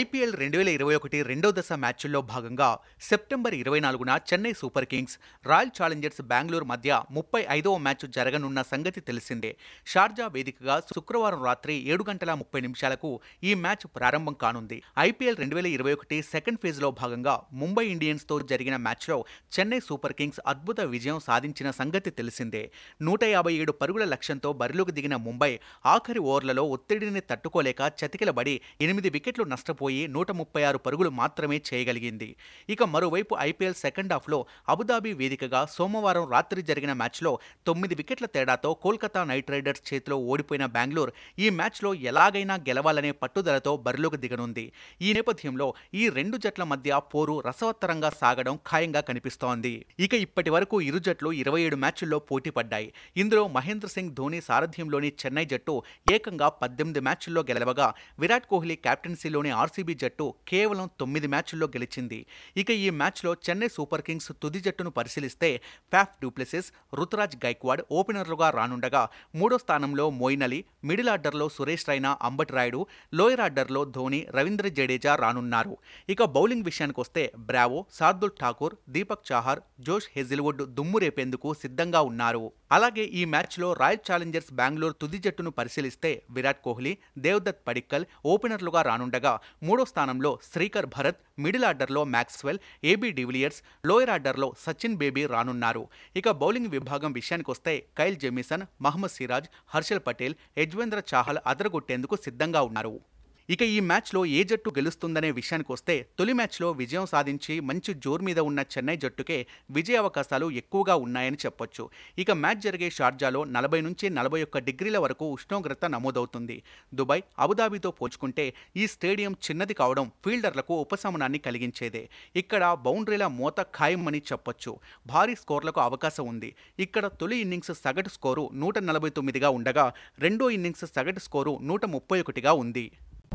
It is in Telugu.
ఐపీఎల్ రెండు వేల ఇరవై ఒకటి రెండో దశ మ్యాచ్ల్లో భాగంగా సెప్టెంబర్ ఇరవై నాలుగున Chennai super kings royal challengers Bengaluru మధ్య ముప్పై ఐదవ మ్యాచ్ జరగనున్న సంగతి తెలిసిందే షార్జా వేదికగా శుక్రవారం రాత్రి ఏడు గంటల ముప్పై నిమిషాలకు ఈ మ్యాచ్ ప్రారంభం కానుంది ఐపీఎల్ రెండు వేల ఇరవై ఒకటి సెకండ్ ఫేజ్లో భాగంగా ముంబై ఇండియన్స్తో జరిగిన మ్యాచ్లో చెన్నై సూపర్ కింగ్స్ అద్భుత విజయం సాధించిన సంగతి తెలిసిందే నూట యాభై ఏడు పరుగుల లక్ష్యంతో బరిలోకి దిగిన ముంబై ఆఖరి ఓవర్లలో ఒత్తిడిని తట్టుకోలేక చతికిలబడి ఎనిమిది వికెట్లు నష్టం నష్టపోయి నూట ముప్పై ఆరు పరుగులు మాత్రమే చేయగలిగింది ఇక మరోవైపు ఐపీఎల్ సెకండ్ హాఫ్లో అబుదాబీ వేదికగా సోమవారం రాత్రి జరిగిన మ్యాచ్లో తొమ్మిది వికెట్ల తేడాతో కోల్కతా నైట్ రైడర్స్ చేతిలో ఓడిపోయిన బెంగళూరు ఈ మ్యాచ్లో ఎలాగైనా గెలవాలనే పట్టుదలతో బరిలోకి దిగనుంది ఈ నేపథ్యంలో ఈ రెండు జట్ల మధ్య పోరు రసవత్తరంగా సాగడం ఖాయంగా కనిపిస్తోంది ఇక ఇప్పటి వరకు ఇరు జట్లు ఇరవై ఏడు మ్యాచ్ల్లో పోటీ పడ్డాయి ఇందులో మహేంద్ర సింగ్ ధోని సారథ్యంలోని చెన్నై జట్టు ఏకంగా పద్దెనిమిది మ్యాచ్ల్లో గెలవగా విరాట్ కోహ్లీ క్యాప్టెన్సీలోని ఆర్సీబీ జట్టు కేవలం తొమ్మిది మ్యాచ్ల్లో గెలిచింది ఇక ఈ మ్యాచ్లో చెన్నై సూపర్ కింగ్స్ తుది జట్టును పరిశీలిస్తే ఫ్యాఫ్ డూప్లెసిస్ రుతురాజ్ గైక్వాడ్ ఓపెనర్లుగా రానుండగా మూడో స్థానంలో మోయిన్ అలీ మిడిల్ ఆర్డర్లో సురేష్ రైనా అంబటి రాయుడు లోయర్ ఆర్డర్లో ధోని రవీంద్ర జడేజా రానున్నారు ఇక బౌలింగ్ విషయానికొస్తే Bravo Shardul Thakur Deepak Chahar Josh Hazlewood దుమ్ము రేపేందుకు సిద్ధంగా ఉన్నారు అలాగే ఈ మ్యాచ్లో రాయల్ ఛాలెంజర్స్ బెంగళూరు తుది జట్టును పరిశీలిస్తే విరాట్ కోహ్లీ దేవ్దత్ పడిక్కల్ ఓపెనర్లుగా రానుండగా మూడో స్థానంలో శ్రీకర్ భరత్ మిడిల్ ఆర్డర్లో మ్యాక్స్వెల్ ఏబీ డివిలియర్స్ లోయర్ ఆర్డర్లో సచిన్ బేబీ రానున్నారు ఇక బౌలింగ్ విభాగం విషయానికొస్తే కైల్ జెమిసన్ మహమ్మద్ సిరాజ్ హర్షల్ పటేల్ యజ్వేంద్ర చాహల్ అదరగొట్టేందుకు సిద్ధంగా ఉన్నారు ఇక ఈ మ్యాచ్లో ఏ జట్టు గెలుస్తుందనే విషయానికి వస్తే తొలి మ్యాచ్లో విజయం సాధించి మంచి జోరు మీద ఉన్న చెన్నై జట్టుకే విజయ అవకాశాలు ఎక్కువగా ఉన్నాయని చెప్పొచ్చు ఇక మ్యాచ్ జరిగే షార్జాలో నలభై నుంచి నలభై ఒక్క డిగ్రీల వరకు ఉష్ణోగ్రత నమోదవుతుంది దుబాయ్ అబుదాబితో పోల్చుకుంటే ఈ స్టేడియం చిన్నది కావడం ఫీల్డర్లకు ఉపశమనాన్ని కలిగించేదే ఇక్కడ బౌండరీల మూత ఖాయమని చెప్పొచ్చు భారీ స్కోర్లకు అవకాశం ఉంది ఇక్కడ తొలి ఇన్నింగ్స్ సగటు స్కోరు నూట నలభై తొమ్మిదిగా ఉండగా రెండో ఇన్నింగ్స్ సగటు స్కోరు నూట ముప్పై ఒకటిగా ఉంది